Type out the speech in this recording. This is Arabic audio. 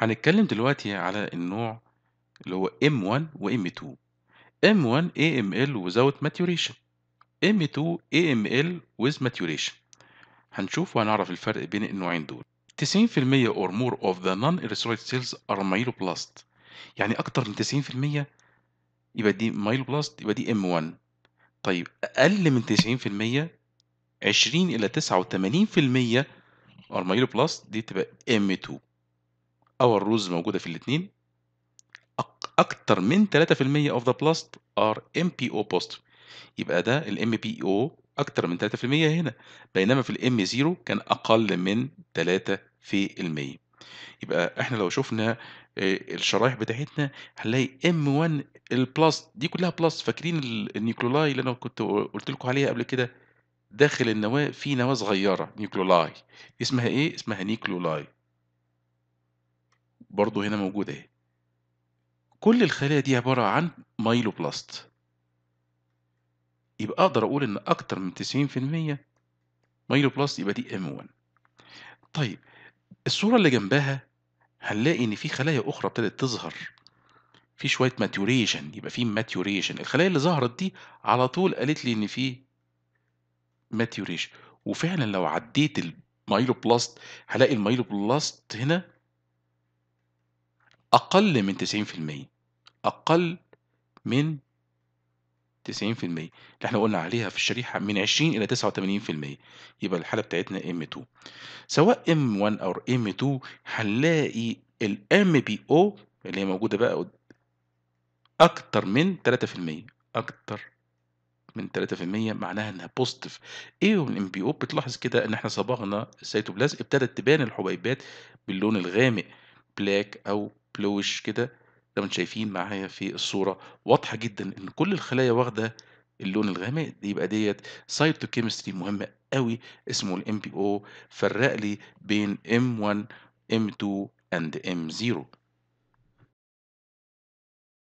هنتكلم دلوقتي على النوع اللي هو M1 و m 2 M1 AML without maturation M2 AML with maturation هنشوف وهنعرف الفرق بين النوعين دول 90% or more of the non-erythroid cells are myeloblast يعني أكتر من 90% يبقى دي myeloblast يبقى دي M1 طيب أقل من 90% 20 إلى 89% are myeloblast دي تبقى M2 اور رولز موجوده في الاثنين اكتر من 3% اوف ذا بلاست ار ام بي او يبقى ده الام بي او اكتر من 3% هنا بينما في الام 0 كان اقل من 3 يبقى احنا لو شفنا آه، الشرايح بتاعتنا هنلاقي ام 1 البلاست دي كلها بلاست فاكرين النيكلولاي اللي انا كنت قلت لكم عليها قبل كده داخل النواه في نواه صغيره نيكلولاي اسمها ايه اسمها نيكلولاي برضه هنا موجودة اهي كل الخلايا دي عبارة عن مايلوبلاست يبقى أقدر أقول إن أكتر من 90% مايلوبلاست يبقى دي M1 طيب الصورة اللي جنبها هنلاقي إن في خلايا أخرى ابتدت تظهر في شوية ماتيوريشن يبقى في ماتيوريشن الخلايا اللي ظهرت دي على طول قالت لي إن في ماتيوريشن وفعلا لو عديت المايلوبلاست هلاقي المايلوبلاست هنا أقل من 90% أقل من 90% اللي احنا قلنا عليها في الشريحة من 20 إلى 89% يبقى الحالة بتاعتنا M2 سواء M1 أو M2 هنلاقي الـ MBO اللي هي موجودة بقى أكتر من 3% أكتر من 3% معناها انها بوزيتيف ايه والام بي او بتلاحظ كده ان احنا صبغنا السيتوبلازم ابتدت تبان الحبيبات باللون الغامق بلاك او بلوش كده زي ما انتم شايفين معايا في الصورة واضحة جدا إن كل الخلايا واخدة اللون الغامق يبقى ديت سايتوكيمستري مهمة قوي اسمه الام بي او فرق لي بين ام 1 ام 2 اند ام 0